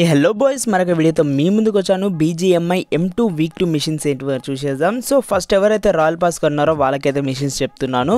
ఈ hello boys మరొక వీడియోతో మీ ముందుకు వచ్చాను BGMI M two week two missions ఏంటి చూసేద్దాం సో ఫస్ట్ ఎవరైతే రాయల్ పాస్ కొన్నారో వాళ్ళకైతే మిషన్స్ చెప్తున్నాను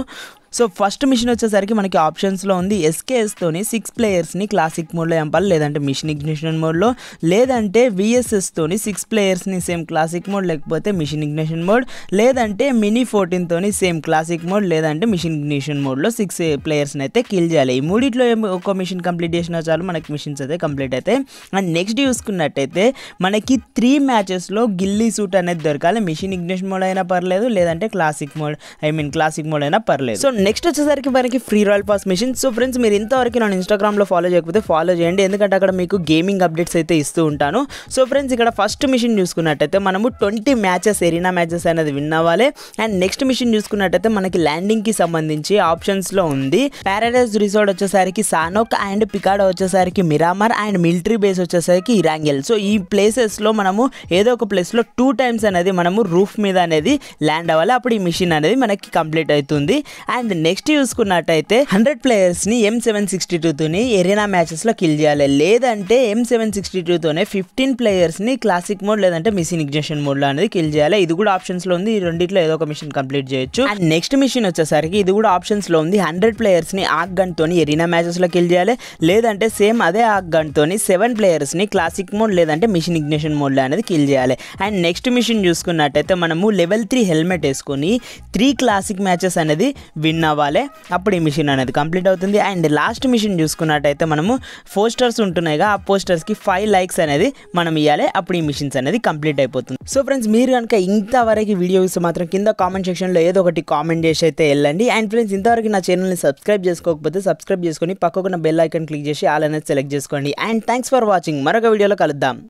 సో ఫస్ట్ మిషన్ వచ్చేసరికి మనకి ఆప్షన్స్లో ఉంది ఎస్కేఎస్తోని సిక్స్ ప్లేయర్స్ని క్లాసిక్ మోడ్లో చంపాలి లేదంటే మిషన్ ఇగ్నిషన్ మోడ్లో లేదంటే విఎస్ఎస్తోని సిక్స్ ప్లేయర్స్ని సేమ్ క్లాసిక్ మోడ్ లేకపోతే మిషన్ ఇగ్నిషన్ మోడ్ లేదంటే మినీ ఫోర్టీన్తోని సేమ్ క్లాసిక్ మోడ్ లేదంటే మిషన్ ఇగ్నిషన్ మోడ్లో సిక్స్ ప్లేయర్స్ని అయితే కిల్ చేయాలి ఈ మూడిట్లో ఒక మిషన్ కంప్లీట్ చేసినా చాలు మనకి మిషన్స్ అయితే కంప్లీట్ అయితే అండ్ నెక్స్ట్ చూసుకున్నట్టయితే మనకి త్రీ మ్యాచెస్లో గిల్లీ సూట్ అనేది దొరకాలి మిషన్ ఇగ్నిషన్ మోడ్ అయినా పర్లేదు లేదంటే classic mode I mean classic mode అయినా పర్లేదు సో నెక్స్ట్ వచ్చేసరికి మనకి free royal pass mission so friends మీరు ఇంతవరకు నన్ను ఇన్స్టాగ్రామ్లో ఫాలో చేయకపోతే ఫాలో చేయండి ఎందుకంటే అక్కడ మీకు గేమింగ్ అప్డేట్స్ అయితే ఇస్తూ ఉంటాను సో ఫ్రెండ్స్ ఇక్కడ ఫస్ట్ మిషన్ చూసుకున్నట్టయితే మనము ట్వంటీ మ్యాచెస్ ఎరినా మ్యాచెస్ అనేది విన్ అవ్వాలి అండ్ నెక్స్ట్ మిషన్ చూసుకున్నట్టయితే మనకి ల్యాండింగ్కి సంబంధించి ఆప్షన్స్లో ఉంది ప్యారడైజ్ రిసార్ట్ వచ్చేసరికి సానోక్ అండ్ పికాడో వచ్చేసరికి మిరామర్ అండ్ మిలిటరీ బేస్ వచ్చేసరికి ఇరాంగెల్ సో ఈ ప్లేసెస్లో మనము ఏదో ఒక ప్లేస్లో టూ టైమ్స్ అనేది మనము రూఫ్ మీద అనేది ల్యాండ్ అవ్వాలి అప్పుడు ఈ మిషన్ అనేది మనకి కంప్లీట్ అవుతుంది అండ్ నెక్స్ట్ చూసుకున్నట్టయితే హండ్రెడ్ ప్లేయర్స్ ని ఎం సెవెన్ సిక్స్టీ టూతోని ఎరీనా మ్యాచెస్ లో కిల్ చేయాలి లేదంటే ఎం సెవెన్ సిక్స్టీ టూతోనే ఫిఫ్టీన్ ప్లేయర్స్ ని క్లాసిక్ మోడ్ లేదంటే మిషన్ ఇగ్జేషన్ మోడ్ లో అనేది కిల్ చేయాలి ఇది కూడా ఆప్షన్స్ లో ఉంది ఈ రెండిట్లో ఏదో ఒక మిషన్ కంప్లీట్ చేయొచ్చు అండ్ నెక్స్ట్ మిషన్ వచ్చేసరికి ఇది కూడా ఆప్షన్స్ లో ఉంది హండ్రెడ్ ప్లేయర్స్ ని ఆక్ గన్ తోని ఎరీనా మ్యాచెస్ లో కిల్ చేయాలి లేదంటే సేమ్ అదే ఆక్ గన్ తోని సెవెన్ ప్లేయర్స్ ని క్లాసిక్ మోడ్ లేదంటే మిషన్ ఇగ్నేషన్ మోడ్ లో అనేది కిల్ చేయాలి అండ్ నెక్స్ట్ మిషన్ చూసుకున్నట్టయితే మనము లెవెల్ త్రీ హెల్మెట్ వేసుకొని త్రీ క్లాసిక్ మ్యాచెస్ అనేది విన్ విన్ అవ్వాలి అప్పుడు ఈ మిషన్ అనేది కంప్లీట్ అవుతుంది అండ్ లాస్ట్ మిషన్ చూసుకున్నట్టయితే మనము పోస్టర్స్ ఉంటున్నాయిగా ఆ పోస్టర్స్కి ఫైవ్ లైక్స్ అనేది మనం ఇవ్వాలి అప్పుడు ఈ మిషన్స్ అనేది కంప్లీట్ అయిపోతుంది సో ఫ్రెండ్స్ మీరు కనుక ఇంతవరకు వీడియో ఇస్తే మాత్రం కింద కామెంట్ సెక్షన్లో ఏదో ఒకటి కామెంట్ చేసి అయితే వెళ్ళండి అండ్ ఫ్రెండ్స్ ఇంతవరకు నా ఛానల్ని సబ్స్క్రైబ్ చేసుకోకపోతే సబ్స్క్రైబ్ చేసుకొని పక్కకున్న బెల్ ఐకన్ క్లిక్ చేసి ఆల్ అనేది సెలెక్ట్ చేసుకోండి అండ్ థ్యాంక్స్ ఫర్ వాచింగ్ మరొక వీడియోలో కలుద్దాం